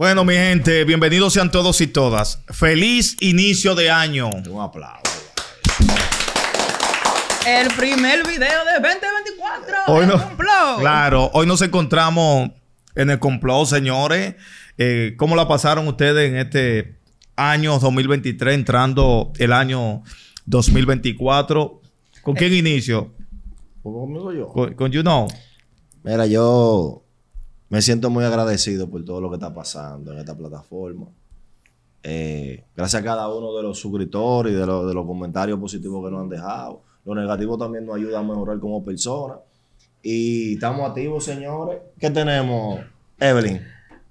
Bueno, mi gente, bienvenidos sean todos y todas. Feliz inicio de año. Un aplauso. El primer video de 2024. Hoy no, Claro, hoy nos encontramos en el complot, señores. Eh, ¿Cómo la pasaron ustedes en este año 2023, entrando el año 2024? ¿Con quién eh, inicio? Pues conmigo yo. Con, con You Know. Mira, yo me siento muy agradecido por todo lo que está pasando en esta plataforma. Eh, gracias a cada uno de los suscriptores y de, los comentarios positivos que nos han dejado. Lo negativo también nos ayuda a mejorar como personas. Y estamos activos, señores. ¿Qué tenemos, Evelyn?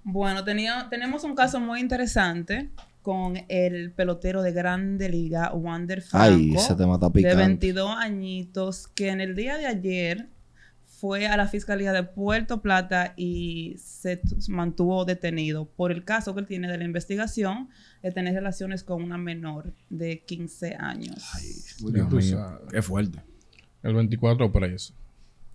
Bueno, tenemos un caso muy interesante con el pelotero de Grande Liga, Wander Franco, Ay, ese tema está de 22 añitos, que en el día de ayer fue a la Fiscalía de Puerto Plata y se mantuvo detenido por el caso que él tiene de la investigación de tener relaciones con una menor de 15 años. Es fuerte. El 24 preso.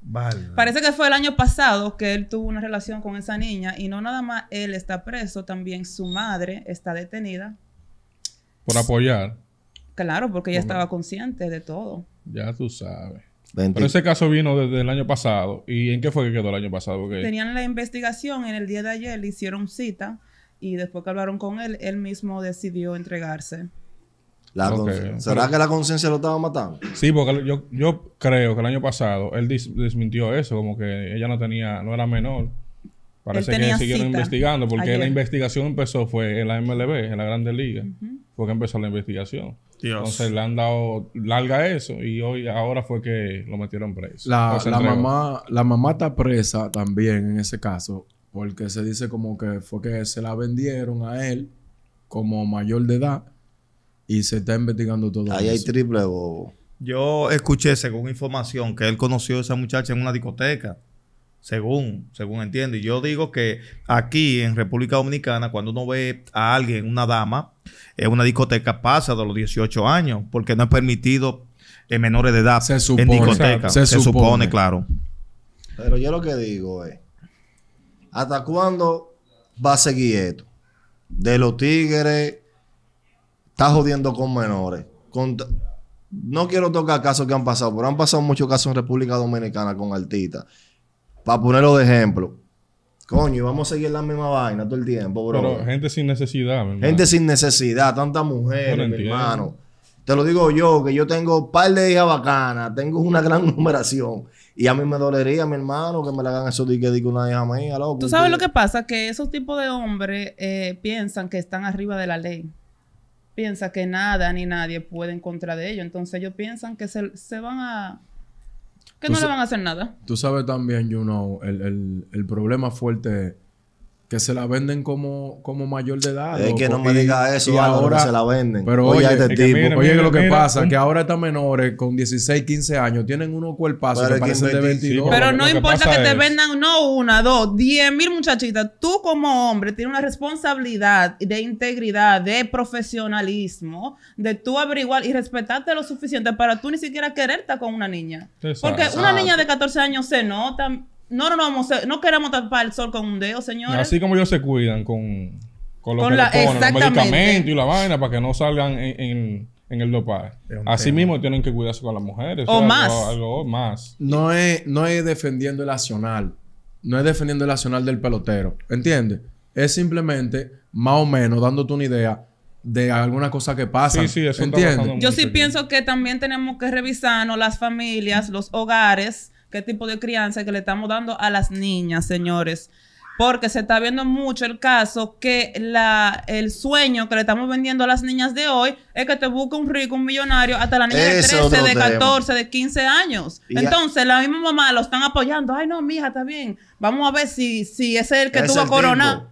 Vale. Parece que fue el año pasado que él tuvo una relación con esa niña y no nada más él está preso, también su madre está detenida. Por apoyar. Claro, porque ella estaba consciente de todo. Ya tú sabes. Pero ese caso vino desde el año pasado. ¿Y en qué fue que quedó el año pasado? Tenían la investigación en el día de ayer, le hicieron cita y después que hablaron con él, él mismo decidió entregarse. ¿Será que la conciencia lo estaba matando? Sí, porque yo, creo que el año pasado él desmintió eso, como que ella no tenía, no era menor. Parece que siguieron investigando, porque la investigación empezó, fue en la MLB, en la Grande Liga, fue que empezó la investigación. Entonces le han dado larga eso y hoy ahora fue que lo metieron preso. La, mamá, la mamá está presa también en ese caso, porque se dice como que fue que se la vendieron a él como mayor de edad y se está investigando todo Ahí hay triple bobo. Yo escuché, según información, que él conoció a esa muchacha en una discoteca según, según entiendo. Y yo digo que aquí en República Dominicana, cuando uno ve a alguien, una dama, en una discoteca pasa de los 18 años, porque no es permitido en menores de edad en discoteca. Se, supone. claro. Pero yo lo que digo es, ¿hasta cuándo va a seguir esto? De los tigres, está jodiendo con menores. Con, no quiero tocar casos que han pasado, pero han pasado muchos casos en República Dominicana con artistas para ponerlo de ejemplo. Coño, y vamos a seguir la misma vaina todo el tiempo, bro. Pero gente sin necesidad, mi hermano. Gente sin necesidad, tanta mujer, hermano. Te lo digo yo, que yo tengo un par de hijas bacanas, tengo una gran numeración. Y a mí me dolería, mi hermano, que me la hagan eso de que diga una hija mía, loco. Tú sabes lo que pasa, que esos tipos de hombres eh, piensan que están arriba de la ley. Piensan que nada ni nadie puede en contra de ellos. Entonces ellos piensan que se, se van a que no le van a hacer nada. Tú sabes también, you know, el, el, el problema fuerte que se la venden como, como mayor de edad. Es que no me diga eso, ahora se la venden. Pero oye, hay este tipo. oye, lo que pasa, que ahora estas menores con 16, 15 años tienen unos cuerpazos que parecen de 22. pero no importa que, te vendan, no una, dos, diez mil muchachitas. Tú como hombre tienes una responsabilidad de integridad, de profesionalismo, de tú averiguar y respetarte lo suficiente para tú ni siquiera quererte con una niña. Porque una niña de 14 años se nota no, no, no, no queremos tapar el sol con un dedo, señores. Así como ellos se cuidan con, con, los, medicamentos y la vaina para que no salgan en, el dopaje. Así mismo tienen que cuidarse con las mujeres. O, más. Algo, más. No es, no es defendiendo el nacional. No es defendiendo el nacional del pelotero. ¿Entiendes? Es simplemente, más o menos, dándote una idea de alguna cosa que pasa. Sí, sí, eso Yo sí pienso que también tenemos que revisarnos las familias, los hogares qué tipo de crianza que le estamos dando a las niñas, señores. Porque se está viendo mucho el caso que la, el sueño que le estamos vendiendo a las niñas de hoy es que te busca un rico, un millonario, hasta la niña de 13, de 14, de 15 años. Entonces, la misma mamá lo están apoyando. Ay, no, mija, está bien. Vamos a ver si, si ese es el que tuvo corona.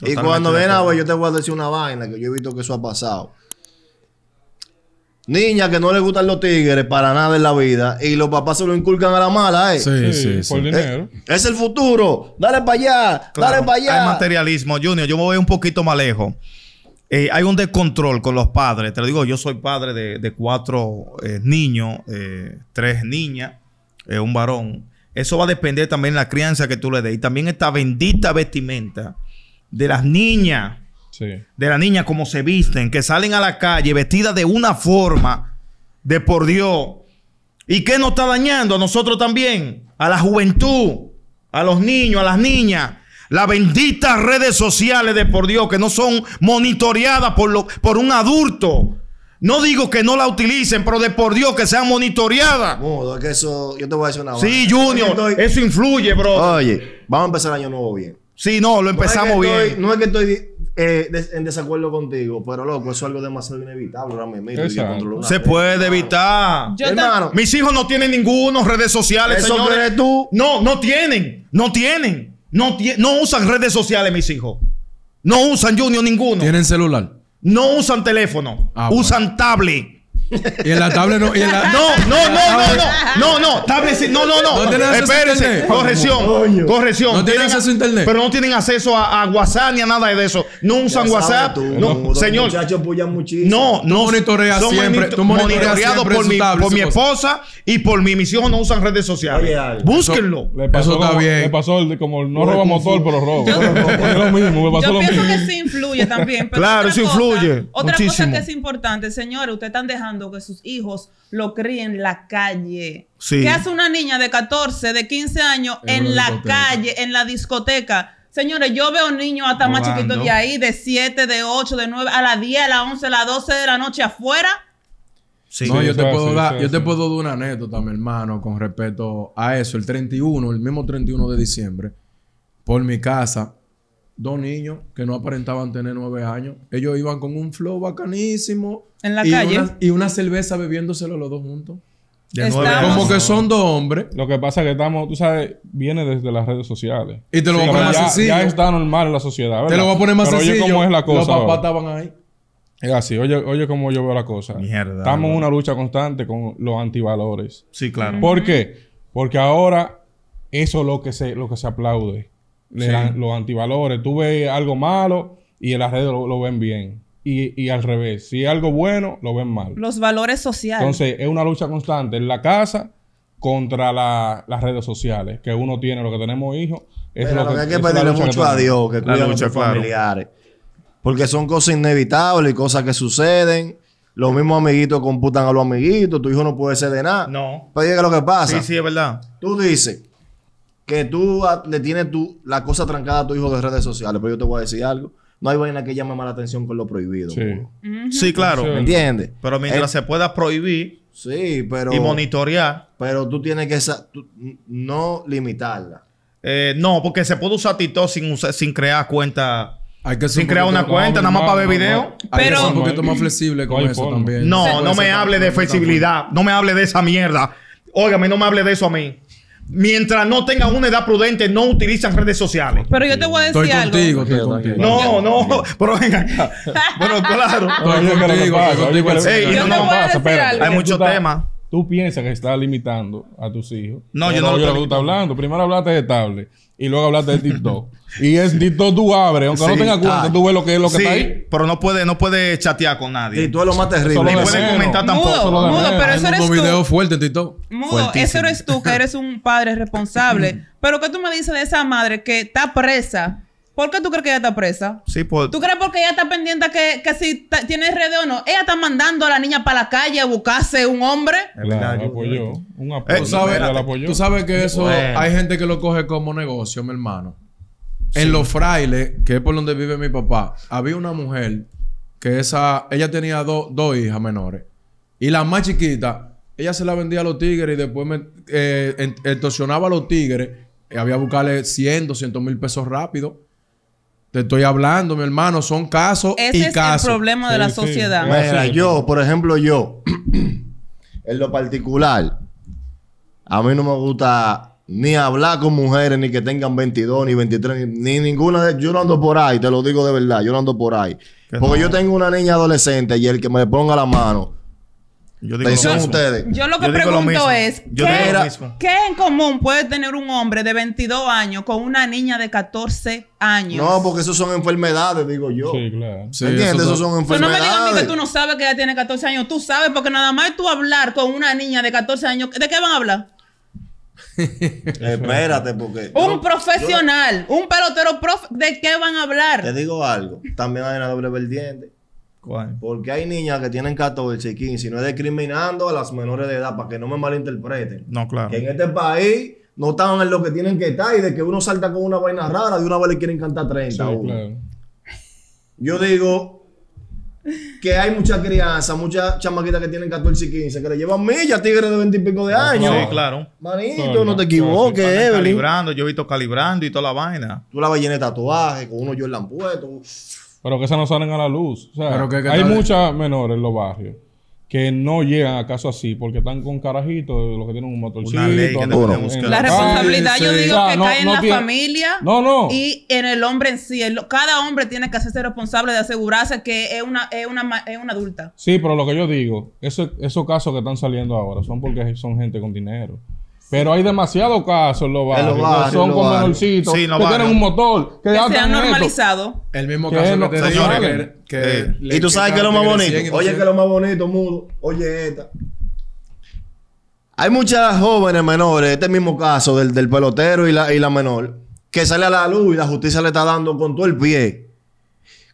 Y cuando ven a ah, yo te voy a decir una vaina que yo he visto que eso ha pasado. Niña que no le gustan los tigres para nada en la vida y los papás se lo inculcan a la mala, ¿eh? Sí, sí, sí. Por dinero. Eh, es, el futuro. Dale para allá, dale para allá. Hay materialismo, Junior. Yo me voy un poquito más lejos. Eh, hay un descontrol con los padres. Te lo digo, yo soy padre de, cuatro eh, niños, tres niñas, un varón. Eso va a depender también de la crianza que tú le des. Y también esta bendita vestimenta de las niñas de la niña, como se visten, que salen a la calle vestidas de una forma de por Dios. ¿Y qué nos está dañando a nosotros también? A la juventud, a los niños, a las niñas. Las benditas redes sociales de por Dios que no son monitoreadas por, por un adulto. No digo que no la utilicen, pero de por Dios que sean monitoreadas. que eso, yo te voy a decir una Sí, Junior, eso influye, bro. Oye, vamos a empezar el año nuevo bien. Sí, no, lo empezamos bien. No es que estoy eh, en desacuerdo contigo, pero loco, eso es algo demasiado inevitable ahora Se puede evitar. hermano, mis hijos no tienen ninguno, redes sociales, ¿Eso tú? No, no tienen, no tienen. No, usan redes sociales, mis hijos. No usan Junior ninguno. ¿Tienen celular? No usan teléfono. Ah, usan tablet. Y en la tablet no. Y en la... No, no, no, no, no, no, no, tablet, no, no, no. no Espérense, corrección, corrección. No tienen acceso a internet. Pero no tienen acceso a, WhatsApp ni a nada de eso. No usan WhatsApp. no, señor. Muchachos no, no. monitorea siempre. Tú por, mi, por mi esposa y por mi Mis hijos no usan redes sociales. Búsquenlo. Le pasó eso está bien. Le pasó el, como no pues, roba motor, pero robo Yo, lo mismo, yo pienso que sí influye también. claro, sí influye. Otra cosa que es importante, señores, ustedes están dejando que sus hijos lo críen en la calle. ¿Qué hace una niña de 14, de 15 años en, la calle, en la discoteca? Señores, yo veo niños hasta más chiquitos de ahí, de 7, de 8, de 9, a las 10, a las 11, a las 12 de la noche afuera. yo, te puedo dar, yo te puedo dar una anécdota, mi hermano, con respecto a eso. El 31, el mismo 31 de diciembre, por mi casa, dos niños que no aparentaban tener nueve años. Ellos iban con un flow bacanísimo. En la calle. y una cerveza bebiéndoselo los dos juntos. Como que son dos hombres. Lo que pasa es que estamos, tú sabes, viene desde las redes sociales. Y te lo a poner más ya, Ya está normal en la sociedad. Te lo voy a poner más sencillo. Oye, es la cosa. Los papás estaban ahí. Es así, oye, oye cómo yo veo la cosa. Estamos en una lucha constante con los antivalores. Sí, claro. ¿Por qué? Porque ahora eso es lo que se, lo que se aplaude los antivalores. Tú ves algo malo y en las redes lo, ven bien. Y, al revés. Si algo bueno, lo ven mal. Los valores sociales. Entonces, es una lucha constante en la casa contra las redes sociales. Que uno tiene, lo que tenemos hijos. Es lo, que, hay que pedirle mucho a Dios, que cuide a familiares. Porque son cosas inevitables y cosas que suceden. Los mismos amiguitos computan a los amiguitos. Tu hijo no puede ser de nada. No. Pero es lo que pasa. Sí, sí, es verdad. Tú dices, que tú ah, le tienes la cosa trancada a tu hijo de redes sociales, pero yo te voy a decir algo. No hay vaina que llame más la atención con lo prohibido. Sí, claro. ¿Me entiendes? Pero mientras eh, se pueda prohibir sí, pero, y monitorear. Pero tú tienes que no limitarla. Eh, no, porque se puede usar TikTok sin, sin crear cuenta. sin crear una cuenta, nada más para ver video. Hay que ser un poquito más flexible con eso también. No, no, me hable de flexibilidad. No me hable de esa mierda. Óigame, no me hable de eso a mí mientras no tengan una edad prudente, no utilizan redes sociales. Pero yo te voy a decir estoy Contigo, algo. No, no, pero venga acá. Bueno, claro. Estoy contigo, no, Hay muchos temas tú piensas que estás limitando a tus hijos. No, yo no, no yo lo que tú estás hablando. Primero hablaste de tablet y luego hablaste de TikTok. y es TikTok tú abres, aunque no tengas cuenta, ah. tú ves lo que es lo que está ahí. Pero no puedes no puede chatear con nadie. Y tú es lo más terrible. No puedes comentar tampoco. Mudo, mudo pero eso eres tú. Mudo, eso eres tú que eres un padre responsable. pero ¿qué tú me dices de esa madre que está presa? ¿Por qué tú crees que ella está presa? Sí, por... ¿Tú crees porque ella está pendiente que, si tiene redes o no? Ella está mandando a la niña para la calle a buscarse un hombre. Claro, Un apoyo. ¿tú, sabes, que eso... Hay gente que lo coge como negocio, mi hermano. En Los Frailes, que es por donde vive mi papá, había una mujer que esa... Ella tenía dos hijas menores. Y la más chiquita, ella se la vendía a los tigres y después me, eh, a los tigres. Y había que buscarle 100, 200 mil pesos rápido. Te estoy hablando, mi hermano, son casos Ese es el problema de la sociedad. Mira, yo, por ejemplo, yo, en lo particular, a mí no me gusta ni hablar con mujeres, ni que tengan 22, ni 23, ni, ninguna de... Yo no ando por ahí, te lo digo de verdad, yo no ando por ahí. Porque yo tengo una niña adolescente y el que me ponga la mano yo lo ustedes. Yo que pregunto es, ¿qué, en común puede tener un hombre de 22 años con una niña de 14 años? No, porque eso son enfermedades, digo yo. Sí, claro. ¿Entiendes? Eso, son enfermedades. Pero no me digas a mí que tú no sabes que ella tiene 14 años. Tú sabes, porque nada más tú hablar con una niña de 14 años, ¿de qué van a hablar? Espérate, porque. Un profesional, un pelotero prof, ¿de qué van a hablar? Te digo algo. También hay una doble vertiente. Porque hay niñas que tienen 14 y 15 y no es discriminando a las menores de edad para que no me malinterpreten. No, claro. Que en este país no están en lo que tienen que estar y de que uno salta con una vaina rara, de una vez le quieren cantar 30. Sí, claro. Yo digo que hay muchas crianzas, muchas chamaquitas que tienen 14 y 15 que le llevan millas tigres de 20 y pico de años. Sí, claro. Manito, no, te equivoques, Evelyn. Calibrando, yo he visto calibrando y toda la vaina. Tú la vas llena de tatuajes, con uno yo en puesto pero que esas no salen a la luz. hay muchas menores en los barrios que no llegan a casos así porque están con carajitos, los que tienen un motorcito. la responsabilidad yo digo que cae en la familia y en el hombre en sí. cada hombre tiene que hacerse responsable de asegurarse que es una, es una, es una adulta. Sí, pero lo que yo digo, esos casos que están saliendo ahora son porque son gente con dinero. Pero hay demasiados casos en los barrios. son con menorcitos que tienen un motor. Que, se han normalizado. El mismo caso que, no, señores, que, eh, Y tú sabes que es lo más bonito. Oye, que es lo más bonito, mudo. Oye, esta. Hay muchas jóvenes menores, este mismo caso del, del pelotero y la, y la menor, que sale a la luz y la justicia le está dando con todo el pie.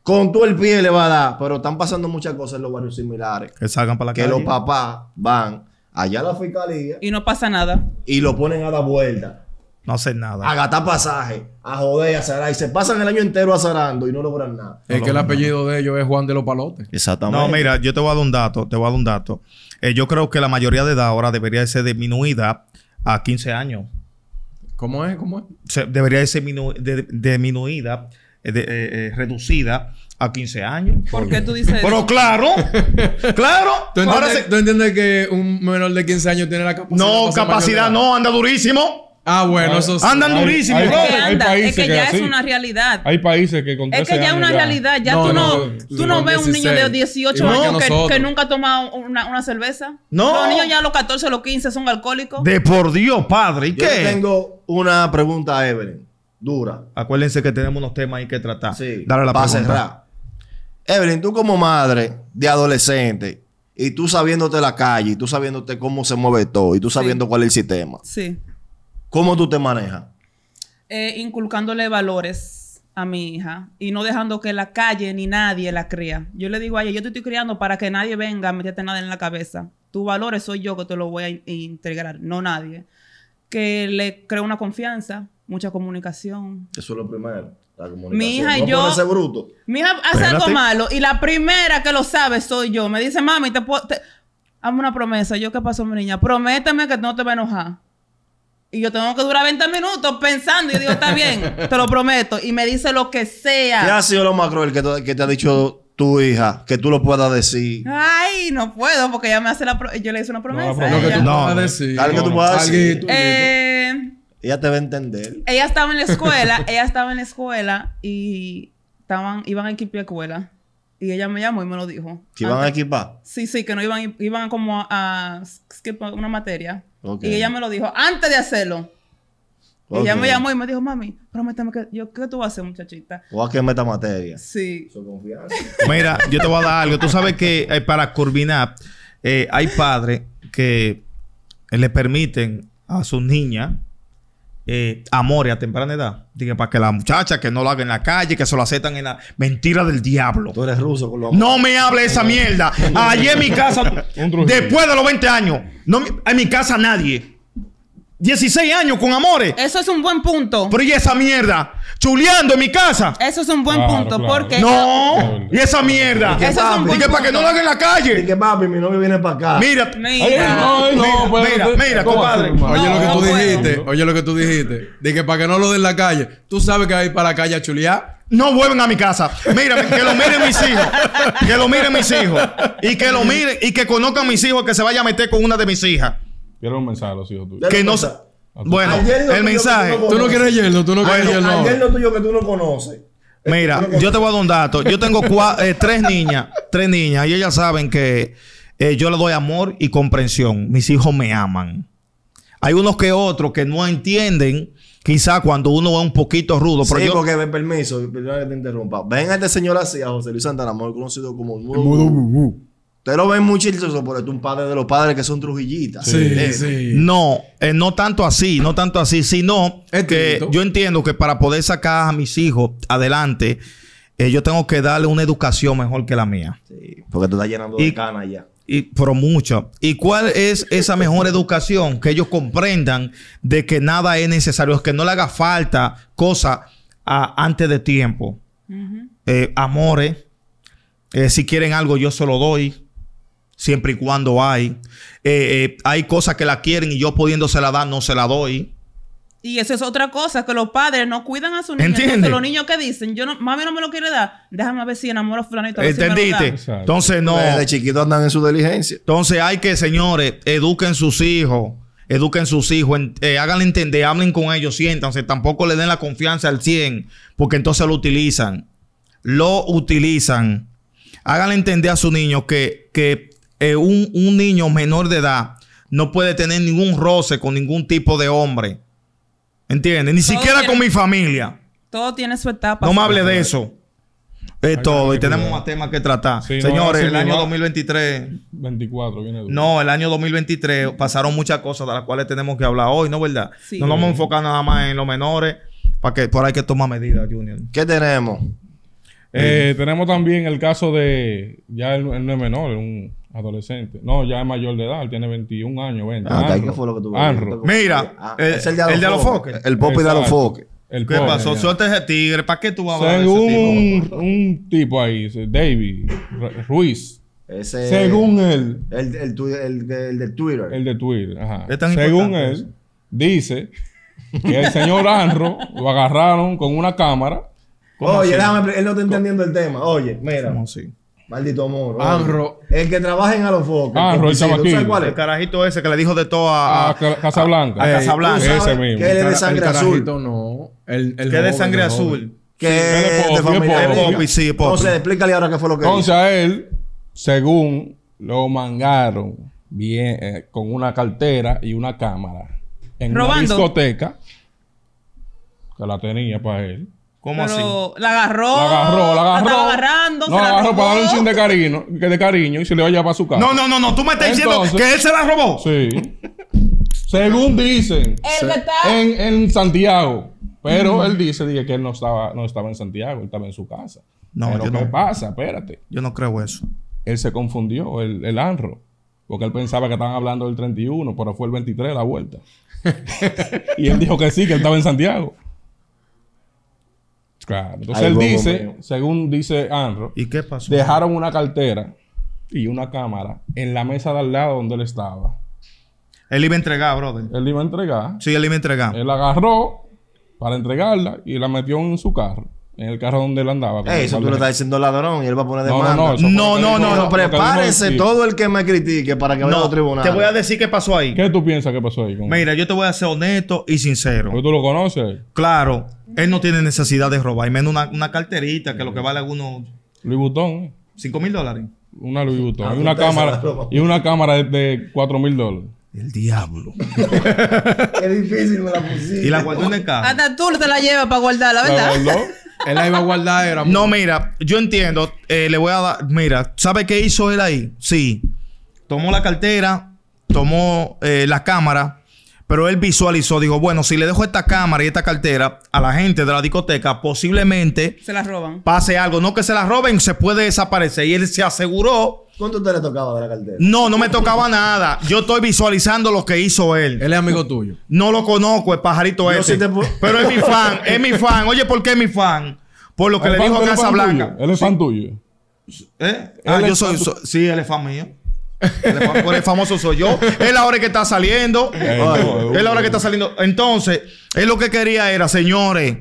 Con todo el pie le va a dar. Pero están pasando muchas cosas en los barrios similares. Que salgan para la calle. Que los papás van allá a la fiscalía. Y no pasa nada. Y lo ponen a la vuelta. No hacen nada. A gastar pasaje, a joder, a zarar. Y se pasan el año entero azarando y no logran nada. Es que el apellido de ellos es Juan de los Palotes. Exactamente. No, mira, yo te voy a dar un dato, te voy a dar un dato. Eh, yo creo que la mayoría de edad ahora debería ser disminuida a 15 años. ¿Cómo es? ¿Cómo es? debería ser disminuida, eh, eh, reducida a 15 años. ¿Por qué tú dices Pero claro, claro. ¿Tú entiendes, que un menor de 15 años tiene la capacidad? No, capacidad no, anda durísimo. Ah, bueno, eso sí. Andan durísimo, hay, es que, ya es una realidad. Hay países que con Es que ya es una realidad. Ya tú no, tú no ves un niño de 18 años que, nunca ha tomado una, cerveza. No. Los niños ya a los 14, los 15 son alcohólicos. De por Dios, padre. ¿Y Yo tengo una pregunta a Evelyn. Dura. Acuérdense que tenemos unos temas ahí que tratar. Sí. Dale la Para Evelyn, tú como madre de adolescente y tú sabiéndote la calle y tú sabiéndote cómo se mueve todo y tú sabiendo cuál es el sistema. Sí. ¿Cómo tú te manejas? Eh, inculcándole valores a mi hija y no dejando que la calle ni nadie la cría. Yo le digo a yo te estoy criando para que nadie venga a meterte nada en la cabeza. Tus valores soy yo que te los voy a integrar, no nadie. Que le creo una confianza, mucha comunicación. Eso es lo primero. Mi hija y yo. Mi hija hace algo malo y la primera que lo sabe soy yo. Me dice, mami, te puedo. Hazme una promesa. Yo, ¿qué pasó, mi niña? Prométeme que no te va a enojar. Y yo tengo que durar 20 minutos pensando. Y digo, está bien, te lo prometo. Y me dice lo que sea. ¿Qué ha sido lo más cruel que te, ha dicho tu hija? Que tú lo puedas decir. Ay, no puedo, porque ella me hace la yo le hice una promesa. No, no que tú puedas decir. Algo que tú puedas decir. Eh. Ella te va a entender. Ella estaba en la escuela, ella estaba en la escuela y estaban, iban a equipar escuela. Y ella me llamó y me lo dijo. ¿Que iban a equipar? Sí, sí, que no iban, iban como a, a una materia. Y ella me lo dijo antes de hacerlo. Y ella me llamó y me dijo, mami, prométeme que yo, ¿qué tú vas a hacer, muchachita? O a que meta materia. Sí. Mira, yo te voy a dar algo. Tú sabes que eh, para culminar... Eh, hay padres que eh, le permiten a sus niñas eh, amores a temprana edad. para que la muchacha que no lo haga en la calle, que se lo aceptan en la mentira del diablo. Tú eres ruso con No me hable esa mierda. Allí en mi casa, después de los 20 años, en mi casa nadie. 16 años con amores. Eso es un buen punto. Pero y esa mierda. Chuleando en mi casa. Eso es un buen punto. claro. Porque. No. Y esa mierda. Eso es un buen Y que para que no lo hagan en la calle. Dije, papi, mi novio viene para acá. Mira. Mira. no, mira, mira, mira, compadre. Oye lo que tú dijiste, oye lo que tú dijiste. De que para que no lo den en la calle, tú sabes que hay para la calle a chulear. No vuelven a mi casa. Mira, que lo miren mis hijos. Que lo miren mis hijos. Y que lo miren y que conozcan mis hijos que se vaya a meter con una de mis hijas. Quiero un mensaje a los hijos tuyos. Que no Bueno, el mensaje. Tú no quieres yerno tú no quieres yerno tuyo que tú no conoces. Mira, yo te voy a dar un dato. Yo tengo eh, tres niñas, tres niñas, y ellas saben que eh, yo les doy amor y comprensión. Mis hijos me aman. Hay unos que otros que no entienden, quizá cuando uno va un poquito rudo. sí, porque, permiso, perdón que te interrumpa. Ven a este señor así, a José Luis Santana, mejor conocido como Ustedes lo ven muy chistoso, pero es un padre de los padres que son trujillitas. Sí, eh, sí. No, eh, no tanto así, no tanto así, sino que yo entiendo que para poder sacar a mis hijos adelante, eh, yo tengo que darle una educación mejor que la mía. Sí, porque tú estás llenando de canas ya. pero mucho. ¿Y cuál es esa mejor educación? Que ellos comprendan de que nada es necesario, que no le haga falta cosa antes de tiempo. amores. si quieren algo, yo se lo doy siempre y cuando hay. Eh, eh, hay cosas que la quieren y yo la dar, no se la doy. Y esa es otra cosa, que los padres no cuidan a sus niños. los niños que dicen, yo no, mami no me lo quiere dar, déjame a ver si enamoro a ¿Entendiste? Entonces no. chiquito andan en su diligencia. Entonces hay que, señores, eduquen sus hijos. Eduquen sus hijos, eh, háganle entender, hablen con ellos, siéntanse, tampoco le den la confianza al 100, porque entonces lo utilizan. Lo utilizan. Háganle entender a su niño que, que eh, un, niño menor de edad no puede tener ningún roce con ningún tipo de hombre. ¿Entiendes? Ni siquiera con mi familia. Todo tiene su etapa. No me hable de eso. Es todo. Y tenemos más temas que tratar. Señores, el año 2023... 24 viene. no, el año 2023 pasaron muchas cosas de las cuales tenemos que hablar hoy, ¿no es verdad? No nos vamos a enfocar nada más en los menores. Para que por ahí que tomar medidas, Junior. ¿Qué tenemos? Eh, tenemos también el caso de... Ya él, no es menor, un Adolescente. No, ya es mayor de edad, tiene 21 años, 20. Ah, ¿qué fue lo que tú Mira, es el eh, de Alofoque. El Popi de Alofoque. ¿Qué pasó? Suerte ese tigre. ¿Para qué tú vas a Según ese tipo? un tipo ahí, David Ruiz. según él. El, de Twitter. El de Twitter, ajá. Según él, dice que el señor Anro lo agarraron con una cámara. Oye, déjame, él no está entendiendo el tema. Oye, mira. No, así? Maldito amor. Anro. El que trabaja en los Anro, el sabes cuál es? El carajito ese que le dijo de todo a... Ah, a, Casablanca. A eh, Casablanca. Ese mismo. de sangre azul. no. El, de sangre azul. Que es de familia. sí, Entonces, explícale ahora qué fue lo que Entonces, a él, según lo mangaron bien, eh, con una cartera y una cámara en una discoteca que la tenía para él. ¿Cómo así? La agarró. La agarró, la agarró. estaba agarrando. No, se la, agarró para darle un chin de cariño, que de cariño y se le vaya para su casa. No, no, no, no. Tú me estás diciendo que él se la robó. Sí. Según dicen. El que en, Santiago. Pero él dice, que él no estaba, no estaba en Santiago, él estaba en su casa. No, Pero ¿qué pasa? Espérate. Yo no creo eso. Él se confundió, el, el ANRO. Porque él pensaba que estaban hablando del 31, pero fue el 23 la vuelta. y él dijo que sí, que él estaba en Santiago. Claro. Entonces él dice, según dice Anro, ¿y qué Dejaron una cartera y una cámara en la mesa de al lado donde él estaba. Él iba a entregar, brother. Él iba a entregar. Sí, él iba a entregar. Él agarró para entregarla y la metió en su carro. En el carro donde él andaba. eso tú le estás diciendo ladrón y él va a poner de mano. No, no, no, no, prepárese todo el que me critique para que vaya al tribunal. Te voy a decir qué pasó ahí. ¿Qué tú piensas que pasó ahí? Mira, yo te voy a ser honesto y sincero. ¿Tú lo conoces? Claro. Él no tiene necesidad de robar, y menos una, una carterita que lo que vale algunos. Louis Vuitton. 5 ¿eh? mil dólares. Una Louis Vuitton. Ah, y una cámara, y una cámara de, cuatro 4 mil dólares. El diablo. Qué difícil me la pusiste. Y la guardó en el carro. Hasta tú te la llevas para guardarla, ¿verdad? ¿La guardó? Él la iba a guardar, era. No, mira, yo entiendo. Eh, le voy a dar. Mira, ¿sabe qué hizo él ahí? Sí. Tomó la cartera, tomó eh, la cámara, pero él visualizó, dijo, bueno, si le dejo esta cámara y esta cartera a la gente de la discoteca, posiblemente... Se la roban. Pase algo. No que se la roben, se puede desaparecer. Y él se aseguró... ¿Cuánto te le tocaba de la cartera? No, no me tocaba nada. Yo estoy visualizando lo que hizo él. Él es amigo tuyo. No lo conozco, el pajarito ese. pero es mi fan, es mi fan. Oye, ¿por qué es mi fan? Por lo que le dijo a Casa Blanca. Él es fan tuyo. ¿Eh? Ah, yo soy, Sí, él es fan mío el famoso soy yo. Es la hora que está saliendo. Es la hora que está saliendo. Entonces, él lo que quería era, señores.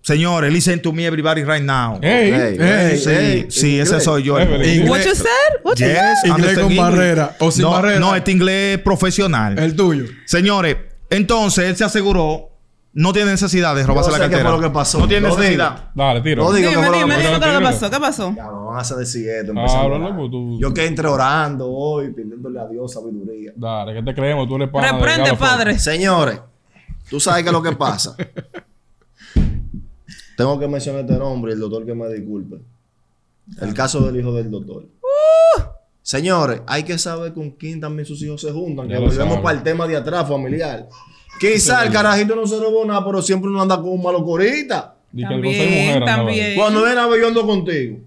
Señores, listen to me everybody right now. sí, sí ese soy yo. Inglés. What you said? inglés con barrera o sin no, No, este inglés profesional. El tuyo. Señores, entonces él se aseguró no tiene necesidad de robarse la cartera. qué fue lo que pasó. No tiene necesidad. Dale, tiro. No digo que que qué pasó. ¿Qué pasó? Ya, no a decir esto. siguiente. Ah, tú- Yo que entre orando hoy, pidiéndole a Dios sabiduría. Dale, ¿qué te creemos, tú le Reprende, padre. Señores, tú sabes qué es lo que pasa. Tengo que mencionar este nombre y el doctor que me disculpe. El caso del hijo del doctor. Uh. Señores, hay que saber con quién también sus hijos se juntan. Que volvemos para el tema de atrás familiar. Quizá el carajito no se robó nada, pero siempre uno anda con un malo corita. También, también. Cuando ven a yo ando contigo.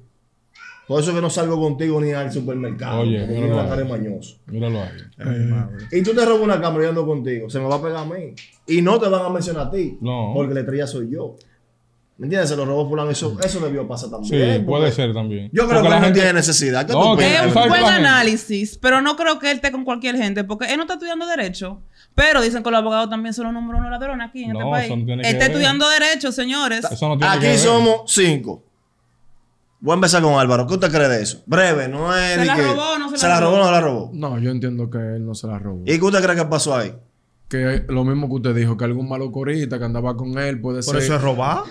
Por eso que no salgo contigo ni al supermercado. Oye, porque míralo, cara mañoso. Míralo lo Eh, y tú te robas una cámara y ando contigo. Se me va a pegar a mí. Y no te van a mencionar a ti. No. Porque la estrella soy yo. ¿Me entiendes? Se lo robó fulano. Eso, debió pasar también. Sí, puede ser también. Yo creo que él no tiene necesidad. es un buen análisis, pero no creo que él esté con cualquier gente. Porque él no está estudiando Derecho. Pero dicen que los abogados también son los número uno ladrones aquí en este país. No Está estudiando Derecho, señores. aquí somos cinco. Voy a empezar con Álvaro. ¿Qué usted cree de eso? Breve, no es. ¿Se la robó o no se, se la, robó? no la robó? No, yo entiendo que él no se la robó. ¿Y qué usted cree que pasó ahí? Que lo mismo que usted dijo, que algún malo que andaba con él puede ser. ¿Por eso es robar?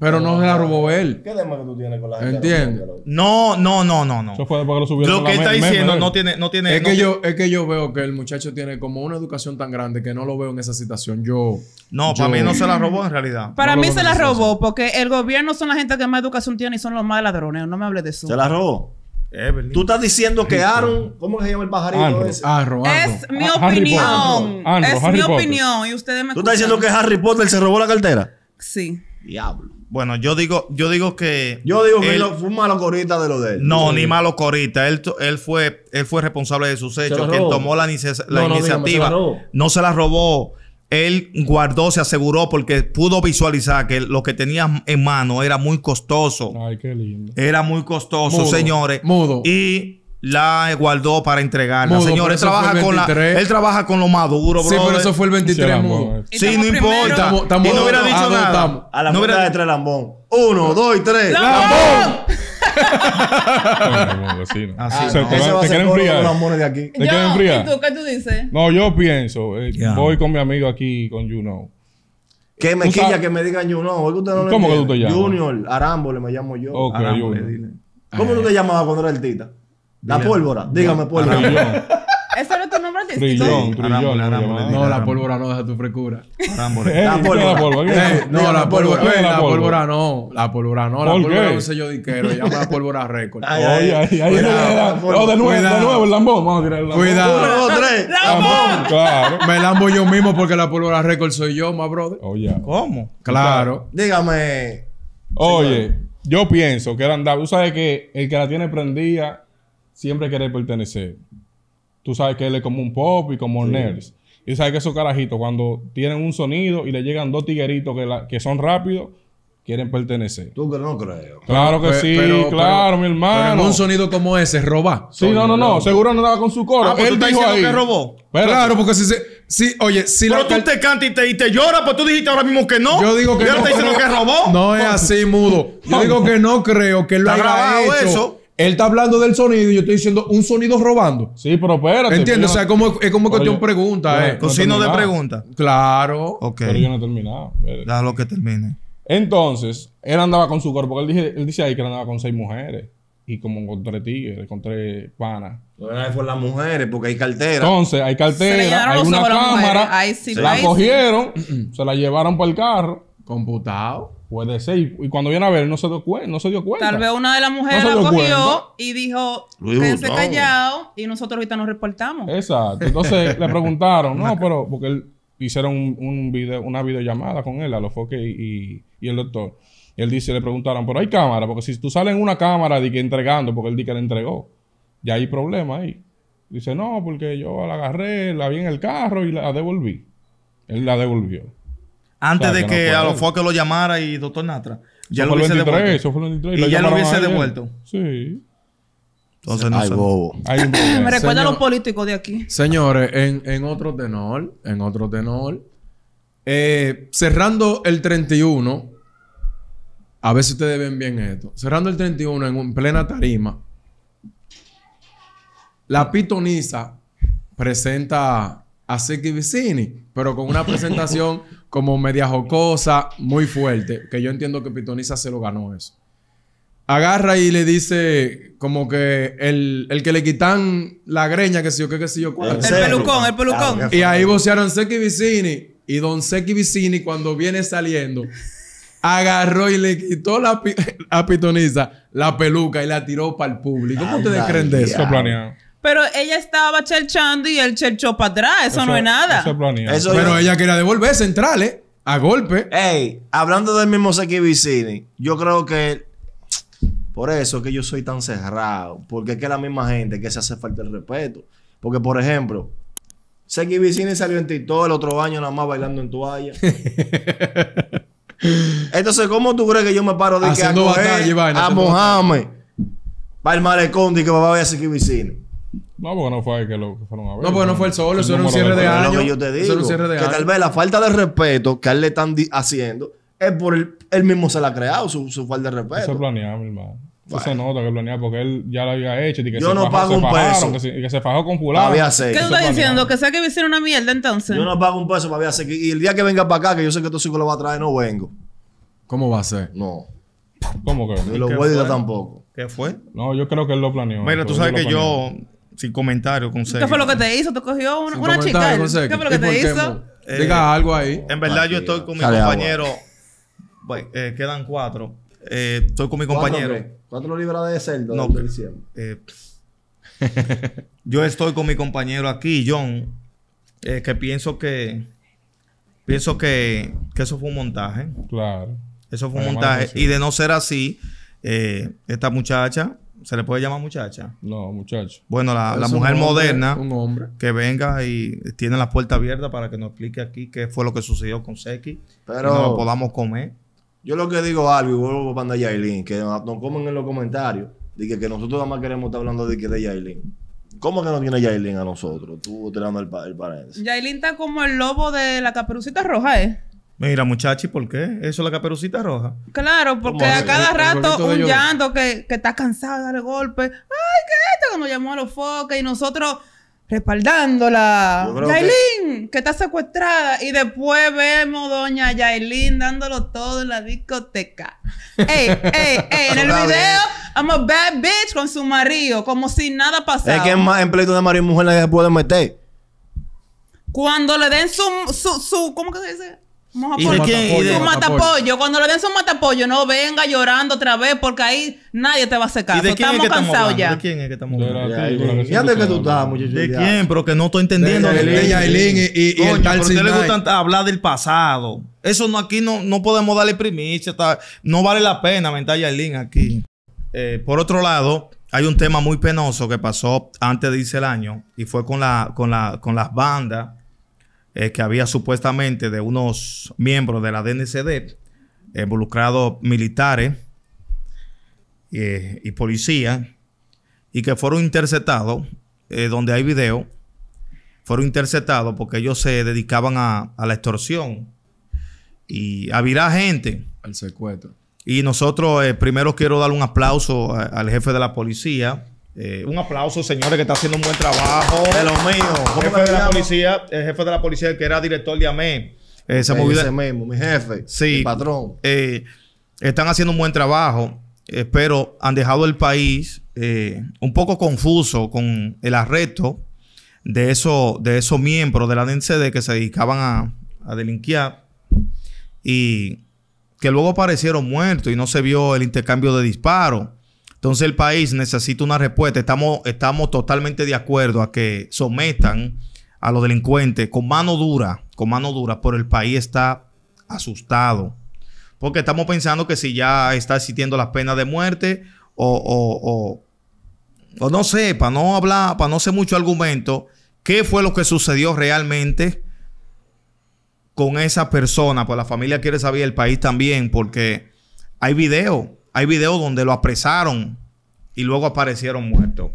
Pero no se la robó ah. él. ¿Qué tema que tú tienes con la gente? ¿Entiendes? No, no, no, no, no. lo subieron. Lo que está diciendo no tiene, no tiene. Es que yo, es que yo veo que el muchacho tiene como una educación tan grande que no lo veo en esa situación. Yo. No, para mí no se la robó en realidad. Para mí se la robó porque el gobierno son la gente que más educación tiene y son los más ladrones. No me hables de eso. Se la robó. Tú estás diciendo que Aaron, ¿cómo se llama el pajarito es mi opinión. es mi opinión y ustedes me. ¿Tú estás diciendo que Harry Potter se robó la cartera? Sí. Diablo. Bueno, yo digo, yo digo que. Yo digo que fue un malo corita de lo de él. No, ni malo corita. Él, fue, él fue responsable de sus hechos. Quien tomó la, iniciativa. No, se la robó. Él guardó, se aseguró porque pudo visualizar que lo que tenía en mano era muy costoso. Ay, qué lindo. Era muy costoso, señores. Mudo. Y la guardó para entregarla. Mudo, Señor, él trabaja, con la, él trabaja con lo maduro, bro. Sí, pero eso fue el 23, sí, no importa. y no hubiera dicho nada. A la no de tres lambón. Uno, dos y tres. ¡Lambón! Ah, no, Te, quieren enfriar. ¿Te ¿Y tú qué tú dices? No, yo pienso. Eh, voy con mi amigo aquí, con Juno. Que me quilla que me digan Juno. ¿Cómo que tú te llamas? Junior, Arámbole me llamo yo. ¿Cómo tú eh. te llamabas cuando era el tita? La pólvora, dígame pólvora. Eso es tu nombre Trillón, trillón. No, la pólvora no, deja tu frescura. La pólvora. No, la pólvora. La pólvora no. La pólvora no. La pólvora es un sello diquero. Llama la pólvora récord. Ay, ay, ay. Oh, de nuevo, el lambón. Vamos a tirar el lambón. Cuidado. Claro. Me lambo yo mismo porque la pólvora récord soy yo, más brother. Oye. ¿Cómo? Claro. Dígame. Oye, yo pienso que el andar. Tú sabes que el que la tiene prendida siempre quiere pertenecer. Tú sabes que él es como un pop y como un nerds. Y sabes que esos carajitos, cuando tienen un sonido y le llegan dos tigueritos que, son rápidos, quieren pertenecer. Tú que no creo. Claro que sí, claro, mi hermano. Pero un sonido como ese, robar. Sí, no, no, no. Seguro no daba con su coro. Ah, pues Él tú dijo ahí. que robó. claro, porque si se. Si, oye, si Pero tú te cantas y te, y te lloras, pues tú dijiste ahora mismo que no. Yo digo que y ahora te dicen lo que robó. No es así, mudo. Yo digo que no creo que él lo haya grabado eso él está hablando del sonido y yo estoy diciendo un sonido robando. Sí, pero espérate. ¿Entiendes? o sea, como, es como cuestión pregunta, ¿eh? Cocino de pregunta. Claro. Ok. Pero yo no he terminado. lo que termine. Entonces, él andaba con su cuerpo. Él, dice, él dice ahí que él andaba con seis mujeres. Y como con tres tigres, con tres panas. Ahí fue las mujeres, porque hay cartera. Entonces, hay cartera, hay una cámara. Ahí sí, la cogieron, se la llevaron para el carro. Computado. Puede ser. Y cuando viene a ver, no se dio, no se dio cuenta. Tal vez una de las mujeres la cogió y dijo, quédense callado y nosotros ahorita nos reportamos. Exacto. Entonces le preguntaron, no, pero porque hicieron un, una videollamada con él, a los foques y, el doctor. él dice, le preguntaron, pero hay cámara, porque si tú sales en una cámara de que entregando, porque él dice que le entregó, ya hay problema ahí. Dice, no, porque yo la agarré, la vi en el carro y la devolví. Él la devolvió. Antes de que, a los foques lo llamara y doctor Natra. Ya lo hubiese devuelto. Y, ya lo hubiese devuelto. Sí. Entonces no bobo. Me recuerda a los políticos de aquí. Señores, en, otro tenor, en otro tenor, eh, cerrando el 31, a ver si ustedes ven bien esto. Cerrando el 31 en, plena tarima, la pitonisa presenta a Siki Vicini, pero con una presentación como media jocosa, muy fuerte, que yo entiendo que Pitoniza se lo ganó eso. Agarra y le dice como que el, que le quitan la greña, que si yo qué, que sé yo El pelucón, el pelucón. y ahí vocearon Seki Vicini. Y Don Seki Vicini, cuando viene saliendo, agarró y le quitó la a Pitoniza la peluca y la tiró para el público. ¿Cómo ustedes creen de eso? Planeado. Pero ella estaba cherchando y él cherchó para atrás. Eso, no es nada. Pero ella quería devolver centrales a golpe. Ey, hablando del mismo Seki Vicini, yo creo que por eso que yo soy tan cerrado. Porque es que la misma gente que se hace falta el respeto. Porque, por ejemplo, Seki Vicini salió en TikTok el otro año nada más bailando en toalla. Entonces, ¿cómo tú crees que yo me paro de que a, a Mohamed para el malecón y que va a a Seki Vicini? No, porque no fue el que lo que fueron a ver. No, porque no fue el solo, eso era un cierre de año. yo te digo. que tal vez la falta de respeto que a él le están haciendo es por él, mismo se la ha creado, su, falta de respeto. Eso planeaba, mi hermano. Eso se nota que planeaba porque él ya lo había hecho. Y que Yo no pago un peso. Y que se fajó con fulano. ¿Qué tú estás diciendo? ¿Que sea que hicieron una mierda entonces? Yo no pago un peso para ver hacer. Y el día que venga para acá, que yo sé que tu hijo lo va a traer, no vengo. ¿Cómo va a ser? No. ¿Cómo que? Ni lo voy a tampoco. ¿Qué fue? No, yo creo que él lo planeó. Mira tú sabes que yo sin comentario, consejo. ¿Qué fue lo que te hizo? ¿Te cogió una, chica? ¿Qué fue lo que te hizo? Eh, Diga algo ahí. En verdad, yo estoy con mi compañero. Bueno, eh, quedan cuatro. Eh, estoy con mi compañero. ¿Cuatro, libras de cerdo? No, yo estoy con mi compañero aquí, John, que pienso que pienso que, que, eso fue un montaje. Claro. Eso fue un montaje. Pues, y de no ser así, esta muchacha ¿Se le puede llamar muchacha? No, muchacho. Bueno, la, mujer moderna. Un hombre. Que venga y tiene la puerta abierta para que nos explique aquí qué fue lo que sucedió con Seki. Pero. que no lo podamos comer. Yo lo que digo algo, y vuelvo para Yailin, que nos comen en los comentarios, de que, nosotros nada más queremos estar hablando de que de Yailin. ¿Cómo que no tiene Yailin a nosotros? Tú tirando el, el paréntesis. Yailin está como el lobo de la caperucita roja, ¿eh? Mira, muchachi, ¿por qué? Eso es la caperucita roja. Claro, porque a cada rato un llanto que, está cansada de dar golpe. Ay, ¿qué es esto? Cuando llamó a los foques y nosotros respaldándola. Yailin, que... está secuestrada. Y después vemos doña Yailin dándolo todo en la discoteca. ey, ey, ey. En el video, I'm a bad bitch con su marido, como si nada pasara. Es que es más en de marido y mujer la que se puede meter. Cuando le den su, su, su, ¿cómo que se dice? ¿Y de quién? un matapollo. Cuando le den su matapollo, no venga llorando otra vez porque ahí nadie te va a secar estamos cansados ya. ¿De quién es que estamos hablando? De tú estás, ¿De quién? Pero que no estoy entendiendo. De Yailin y, y, el tal le gusta hablar del pasado? Eso no aquí no, no podemos darle primicia. No vale la pena aventar a Yailin aquí. Eh, por otro lado, hay un tema muy penoso que pasó antes de irse el año y fue con, la, con, la, con las bandas eh, que había supuestamente de unos miembros de la DNCD involucrados militares eh, y policías y que fueron interceptados, eh, donde hay video, fueron interceptados porque ellos se dedicaban a, la extorsión y a virar gente. Al secuestro. Y nosotros primero quiero dar un aplauso al jefe de la policía, eh, un aplauso, señores, que está haciendo un buen trabajo. De lo mío. Jefe de la policía, el jefe de la policía que era director de AME. Eh, se ese mismo, mi jefe. Sí. Mi patrón. Eh, están haciendo un buen trabajo, pero han dejado el país un poco confuso con el arresto de, de esos miembros de la DNCD que se dedicaban a, a delinquir y que luego aparecieron muertos y no se vio el intercambio de disparos. Entonces el país necesita una respuesta. Estamos, estamos totalmente de acuerdo a que sometan a los delincuentes con mano dura, con mano dura, pero el país está asustado. Porque estamos pensando que si ya está existiendo las penas de muerte o, no sé, para no hablar, para no hacer mucho argumento, ¿qué fue lo que sucedió realmente con esa persona? Pues la familia quiere saber, el país también, porque hay videos. Hay videos donde lo apresaron y luego aparecieron muertos.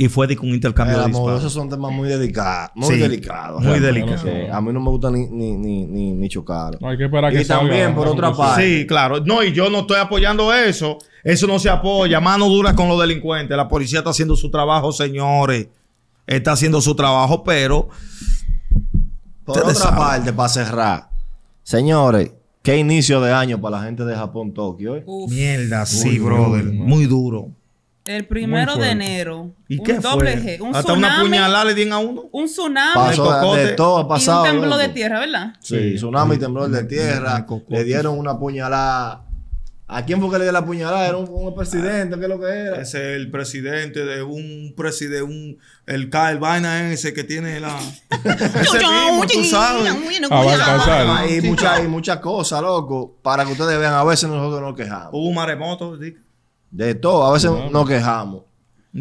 Y fue un intercambio de disparos. Esos son temas muy delicados. Muy delicados. Muy delicados. A mí no me gusta ni, ni, chocar. y también, por otra parte. Sí, claro. No, y yo no estoy apoyando eso. Eso no se apoya. Mano dura con los delincuentes. La policía está haciendo su trabajo, señores. Está haciendo su trabajo, pero... Por otra parte, para cerrar. Señores, Qué inicio de año para la gente de Japón, Tokio. ¿eh? Mierda, sí, brother. Muy duro. El primero de enero. ¿Y un doble G, un Hasta una puñalada le dieron a uno. Un tsunami. Pasó de, todo, ha pasado. un temblor de tierra, ¿verdad? Sí, tsunami y temblor de tierra. Le dieron una puñalada ¿A quién fue que le dio la puñalada? ¿Era un, presidente? ¿Qué es lo que era? Ese es el presidente de un presidente, un, el, el vaina ese que tiene la. ese tú sabes. Ah, ah, y, muchas, y muchas cosas, loco. Para que ustedes vean, a veces nosotros nos quejamos. Hubo un maremoto, De todo, a veces no, nos quejamos.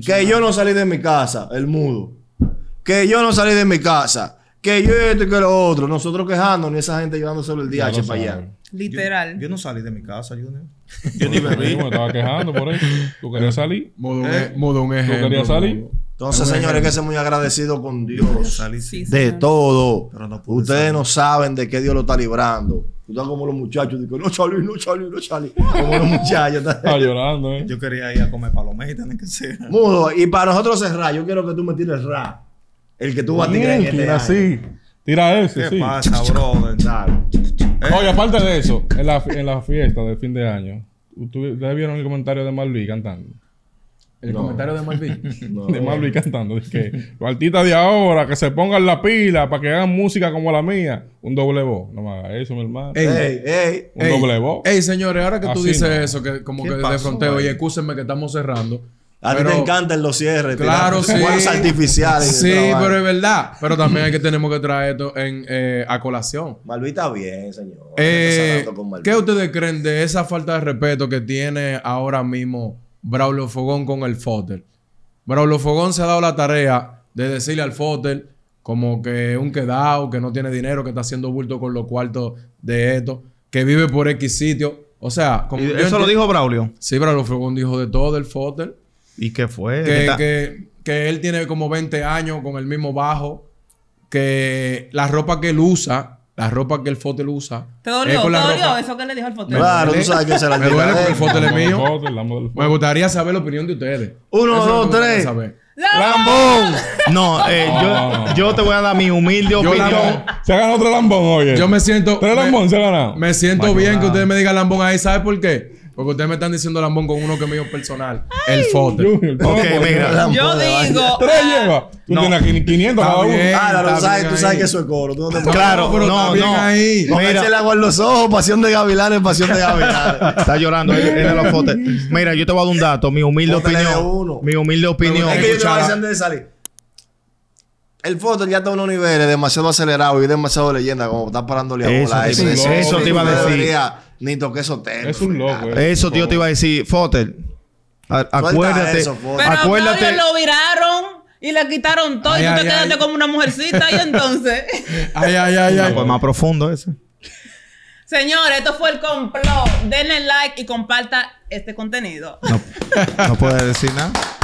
Que yo no salí de mi casa, el mudo. Que yo no salí de mi casa. Que yo esto y que lo otro. Nosotros quejándonos ni esa gente llevándose el DH para allá. Literal. Yo, no salí de mi casa, Junior. Yo ni bebí. me estaba quejando por ahí. ¿Tú querías salir? Mudo un ejemplo. ¿Eh? ¿Tú querías salir? Entonces, señores, que ser muy agradecido con Dios sí, de todo. Ustedes no saben de qué Dios lo está librando. Ustedes como los muchachos, digo, no salí, no salí, no salí. Como los muchachos. llorando, ¿eh? Yo quería ir a comer palomitas, ni que ser. Mudo, y para nosotros es ra. Yo quiero que tú me tires ra. El que tú vas a tirar. Este tira así. Tira ese, ¿Qué sí. pasa, brother? ¿Eh? Oye, aparte de eso, en la, en la fiesta del fin de año, ¿ustedes vieron el comentario de Malví cantando? El comentario de Marví? De Malví cantando. De que los artistas de ahora que se pongan la pila para que hagan música como la mía. Un doble voz. No me hagas eso, mi hermano. Ey, ey, ey. Un doble voz. Ey, señores, ahora que tú dices eso, que como que de fronteo, y escúsenme que estamos cerrando. A ti te encantan los cierres. Claro, artificiales. Sí, pero es verdad. Pero también hay que tenemos que traer esto en, eh, a colación. Malvita bien, señor. Eh, ¿Qué ustedes creen de esa falta de respeto que tiene ahora mismo Braulio Fogón con el Fotel? Braulio Fogón se ha dado la tarea de decirle al Fotel como que un quedado, que no tiene dinero, que está haciendo bulto con los cuartos de esto, que vive por X sitio. O sea, ¿Eso lo dijo Braulio? Sí, Braulio Fogón dijo de todo el Fotel. ¿Y qué fue? Que, que, que, él tiene como 20 años con el mismo bajo. Que la ropa que él usa, la ropa que el Fotel usa. ¿Te dolió? ¿Te dolió eso que le dijo al Fotel? Claro, tú sabes que se la Me duele porque el eh, Fotel es mío. Me gustaría saber la opinión de ustedes. Uno, dos, tres. ¡Lambón! No, eh, yo, yo, te voy a dar mi humilde opinión. se ha ganado otro lambón, oye. Yo me siento. ¿Tres lambón se ha ganado? Me siento bien que ustedes me digan lambón ahí. ¿Sabes por qué? Porque ustedes me están diciendo lambón con uno que es mío personal. El fote. Yo, mira. Yo digo. Tres lleva. Tú ah, tienes 500 ah, tú sabes que eso es coro. claro, pero no, no. Ahí. Mira. el agua en los ojos. Pasión de gavilanes, pasión de gavilanes. Está llorando él, en los Mira, yo te voy a dar un dato. Mi humilde opinión. Mi humilde opinión. Es que yo te voy a antes de salir. El foto ya está a unos niveles demasiado acelerado y demasiado leyenda como está parándole a bola. Pues, eso, eso, te iba a decir. Ni toqué eso Es un loco. Eso, tío, te iba a decir, Fotel. acuérdate. Pero acuérdate. lo viraron. Y le quitaron todo y tú te quedaste como una mujercita y entonces. ay, ay, ay, ay. Pues más profundo ese. Señores, esto fue el complot. Denle like y comparta este contenido. No, no puede decir nada.